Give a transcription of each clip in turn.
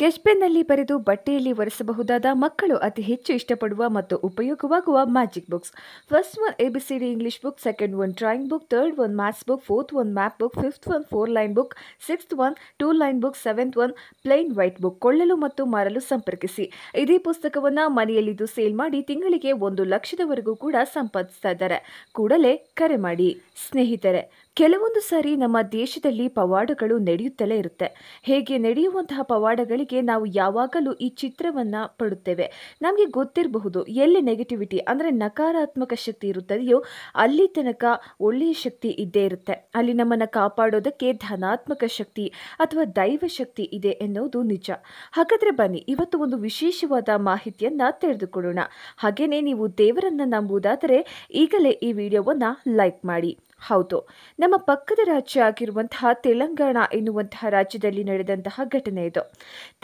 sketch ಪೆನ್ನಲ್ಲಿ ಬರೆದು ಬಟ್ಟೆಯಲ್ಲಿ ಒರೆಸಬಹುದಾದ ಮಕ್ಕಳು ಅತಿ ಹೆಚ್ಚು ಇಷ್ಟಪಡುವ ಮತ್ತು ಉಪಯೋಗವಾಗುವ magic books first one A B C D English book second one drawing book third one maths book fourth one map book fifth one four line book sixth one two line book seventh one plain white book ಕೊಳ್ಳಲು ಮತ್ತು ಮಾರಲು ಸಂಪರ್ಕಿಸಿ ಇದೇ ಪುಸ್ತಕವನ್ನು ಮನೆಯಲ್ಲಿದ್ದು sale ಮಾಡಿ ತಿಂಗಳಿಗೆ ಒಂದು ಲಕ್ಷದವರೆಗೂ ಕೂಡ ಸಂಪಾದಿಸ್ತಾ ಇದ್ದಾರೆ ಕೂಡಲೇ ಕರೆ ಮಾಡಿ ಸ್ನೇಹಿತರೆ ಕೆಲವೊಂದು ಸಾರಿ ನಮ್ಮ ದೇಶದಲ್ಲಿ ಪವಾಡಗಳು ನಡೆಯುತ್ತಲೇ ಇರುತ್ತೆ ಹೇಗೆ ನಡೆಯುವಂತಹ ಪವಾಡಗಳಿಗೆ ನಾವು ಯಾವಾಗಲೂ ಈ ಚಿತ್ರವನ್ನು ಪಡುತ್ತೇವೆ ನಮಗೆ ಗೊತ್ತಿರಬಹುದು ಎಲ್ಲಿ ನೆಗೆಟಿವಿಟಿ ಅಂದರೆ ನಕಾರಾತ್ಮಕ ಶಕ್ತಿ ಇರುತ್ತದೆಯೋ ಅಲ್ಲಿ ತನಕ ಒಳ್ಳೆಯ ಶಕ್ತಿ ಇದ್ದೇ ಇರುತ್ತೆ ಅಲ್ಲಿ ನಮ್ಮನ್ನು ಕಾಪಾಡೋದಕ್ಕೆ ಧನಾತ್ಮಕ ಶಕ್ತಿ ಅಥವಾ ದೈವ ಶಕ್ತಿ ಇದೆ ಎನ್ನುವುದು ನಿಜ ಹಾಗಾದರೆ ಬನ್ನಿ ಇವತ್ತು ಒಂದು ವಿಶೇಷವಾದ ಮಾಹಿತಿಯನ್ನು ತಿಳಿದುಕೊಳ್ಳೋಣ ಹಾಗೆಯೇ ನೀವು ದೇವರನ್ನು ನಂಬುವುದಾದರೆ ಈಗಲೇ ಈ ವಿಡಿಯೋವನ್ನು ಲೈಕ್ ಮಾಡಿ ಹೌದು ನಮ್ಮ ಪಕ್ಕದ ರಾಜ್ಯ ಆಗಿರುವಂತಹ ತೆಲಂಗಾಣ ಎನ್ನುವಂತಹ ರಾಜ್ಯದಲ್ಲಿ ನಡೆದಂತಹ ಘಟನೆ ಇದು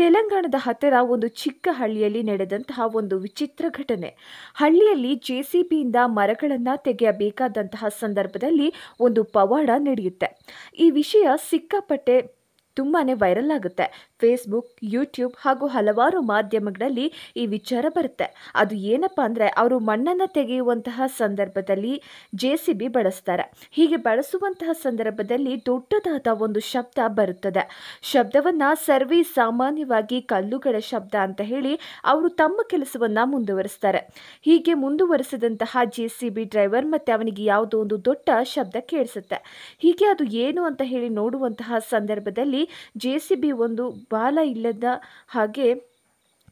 ತೆಲಂಗಾಣದ ಹತ್ತಿರ ಒಂದು ಚಿಕ್ಕ ಹಳ್ಳಿಯಲ್ಲಿ ನಡೆದಂತಹ ಒಂದು ವಿಚಿತ್ರ ಘಟನೆ ಹಳ್ಳಿಯಲ್ಲಿ ಜೆ ಸಿ ಬಿಯಿಂದ ಮರಗಳನ್ನು ತೆಗೆಯಬೇಕಾದಂತಹ ಸಂದರ್ಭದಲ್ಲಿ ಒಂದು ಪವಾಡ ನಡೆಯುತ್ತೆ ಈ ವಿಷಯ ಸಿಕ್ಕಾಪಟ್ಟೆ ತುಂಬಾ ವೈರಲ್ ಆಗುತ್ತೆ ಫೇಸ್ಬುಕ್ ಯೂಟ್ಯೂಬ್ ಹಾಗೂ ಹಲವಾರು ಮಾಧ್ಯಮಗಳಲ್ಲಿ ಈ ವಿಚಾರ ಬರುತ್ತೆ ಅದು ಏನಪ್ಪ ಅಂದರೆ ಅವರು ಮಣ್ಣನ್ನು ತೆಗೆಯುವಂತಹ ಸಂದರ್ಭದಲ್ಲಿ ಜೆ ಸಿ ಬಿ ಬಳಸ್ತಾರೆ ಹೀಗೆ ಬಳಸುವಂತಹ ಸಂದರ್ಭದಲ್ಲಿ ದೊಡ್ಡದಾದ ಒಂದು ಶಬ್ದ ಬರುತ್ತದೆ ಶಬ್ದವನ್ನು ಸರ್ವಿ ಸಾಮಾನ್ಯವಾಗಿ ಕಲ್ಲುಗಳ ಶಬ್ದ ಅಂತ ಹೇಳಿ ಅವರು ತಮ್ಮ ಕೆಲಸವನ್ನು ಮುಂದುವರಿಸ್ತಾರೆ ಹೀಗೆ ಮುಂದುವರೆಸಿದಂತಹ ಜೆ ಸಿ ಬಿ ಡ್ರೈವರ್ ಮತ್ತು ಅವನಿಗೆ ಯಾವುದೋ ಒಂದು ದೊಡ್ಡ ಶಬ್ದ ಕೇಳಿಸುತ್ತೆ ಹೀಗೆ ಅದು ಏನು ಅಂತ ಹೇಳಿ ನೋಡುವಂತಹ ಸಂದರ್ಭದಲ್ಲಿ ಜೆ ಸಿ ಬಿ ಒಂದು ಬಾಲ ಇಲ್ಲದ ಹಾಗೆ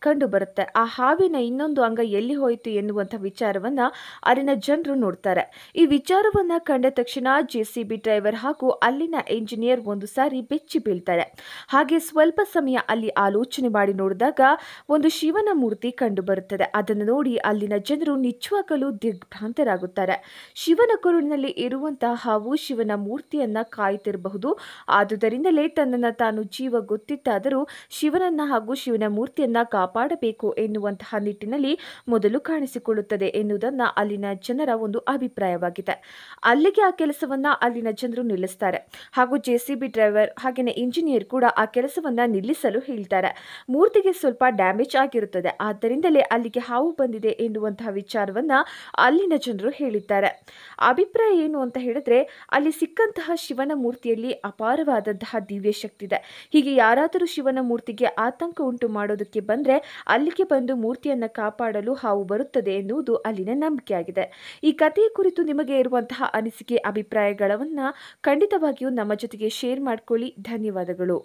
ಕಂಡು ಬರುತ್ತೆ ಆ ಹಾವಿನ ಇನ್ನೊಂದು ಅಂಗ ಎಲ್ಲಿ ಹೋಯಿತು ಎನ್ನುವಂಥ ವಿಚಾರವನ್ನ ಅಲ್ಲಿನ ಜನರು ನೋಡ್ತಾರೆ ಈ ವಿಚಾರವನ್ನ ಕಂಡ ತಕ್ಷಣ ಜೆ ಸಿ ಬಿ ಡ್ರೈವರ್ ಹಾಗೂ ಅಲ್ಲಿನ ಇಂಜಿನಿಯರ್ ಒಂದು ಸಾರಿ ಬೆಚ್ಚಿ ಬೀಳ್ತಾರೆ ಹಾಗೆ ಸ್ವಲ್ಪ ಸಮಯ ಅಲ್ಲಿ ಆಲೋಚನೆ ಮಾಡಿ ನೋಡಿದಾಗ ಒಂದು ಶಿವನ ಮೂರ್ತಿ ಕಂಡು ಬರುತ್ತದೆ ಅದನ್ನು ನೋಡಿ ಅಲ್ಲಿನ ಜನರು ನಿಜವಾಗಲೂ ದಿಗ್ಭ್ರಾಂತರಾಗುತ್ತಾರೆ ಶಿವನ ಕುರುಳಿನಲ್ಲಿ ಇರುವಂತಹ ಹಾವು ಶಿವನ ಮೂರ್ತಿಯನ್ನ ಕಾಯುತ್ತಿರಬಹುದು ಆದುದರಿಂದಲೇ ತನ್ನನ್ನು ತಾನು ಜೀವ ಗೊತ್ತಿತ್ತಾದರೂ ಶಿವನನ್ನ ಹಾಗೂ ಶಿವನ ಮೂರ್ತಿಯನ್ನ ಕಾಪಾಡ ಕಾಪಾಡಬೇಕು ಎನ್ನುವಂತಹ ನಿಟ್ಟಿನಲ್ಲಿ ಮೊದಲು ಕಾಣಿಸಿಕೊಳ್ಳುತ್ತದೆ ಎನ್ನುವುದನ್ನು ಅಲ್ಲಿನ ಜನರ ಒಂದು ಅಭಿಪ್ರಾಯವಾಗಿದೆ ಅಲ್ಲಿಗೆ ಆ ಕೆಲಸವನ್ನ ಅಲ್ಲಿನ ಜನರು ನಿಲ್ಲಿಸ್ತಾರೆ ಹಾಗೂ ಜೆಸಿಬಿ ಡ್ರೈವರ್ ಹಾಗೆಯೇ ಇಂಜಿನಿಯರ್ ಕೂಡ ಆ ಕೆಲಸವನ್ನ ನಿಲ್ಲಿಸಲು ಹೇಳ್ತಾರೆ ಮೂರ್ತಿಗೆ ಸ್ವಲ್ಪ ಡ್ಯಾಮೇಜ್ ಆಗಿರುತ್ತದೆ ಆದ್ದರಿಂದಲೇ ಅಲ್ಲಿಗೆ ಹಾವು ಬಂದಿದೆ ಎನ್ನುವಂತಹ ವಿಚಾರವನ್ನ ಅಲ್ಲಿನ ಜನರು ಹೇಳಿದ್ದಾರೆ ಅಭಿಪ್ರಾಯ ಏನು ಅಂತ ಹೇಳಿದ್ರೆ ಅಲ್ಲಿ ಸಿಕ್ಕಂತಹ ಶಿವನ ಮೂರ್ತಿಯಲ್ಲಿ ಅಪಾರವಾದಂತಹ ದಿವ್ಯ ಶಕ್ತಿ ಇದೆ ಹೀಗೆ ಯಾರಾದರೂ ಶಿವನ ಮೂರ್ತಿಗೆ ಆತಂಕ ಉಂಟು ಮಾಡೋದಕ್ಕೆ ಬಂದ್ರೆ ಅಲ್ಲಿಗೆ ಬಂದು ಮೂರ್ತಿಯನ್ನು ಕಾಪಾಡಲು ಹಾವು ಬರುತ್ತದೆ ಎನ್ನುವುದು ಅಲ್ಲಿನ ನಂಬಿಕೆಯಾಗಿದೆ ಈ ಕಥೆಯ ಕುರಿತು ನಿಮಗೆ ಇರುವಂತಹ ಅನಿಸಿಕೆ ಅಭಿಪ್ರಾಯಗಳನ್ನು ಖಂಡಿತವಾಗಿಯೂ ನಮ್ಮ ಜೊತೆಗೆ ಶೇರ್ ಮಾಡಿಕೊಳ್ಳಿ ಧನ್ಯವಾದಗಳು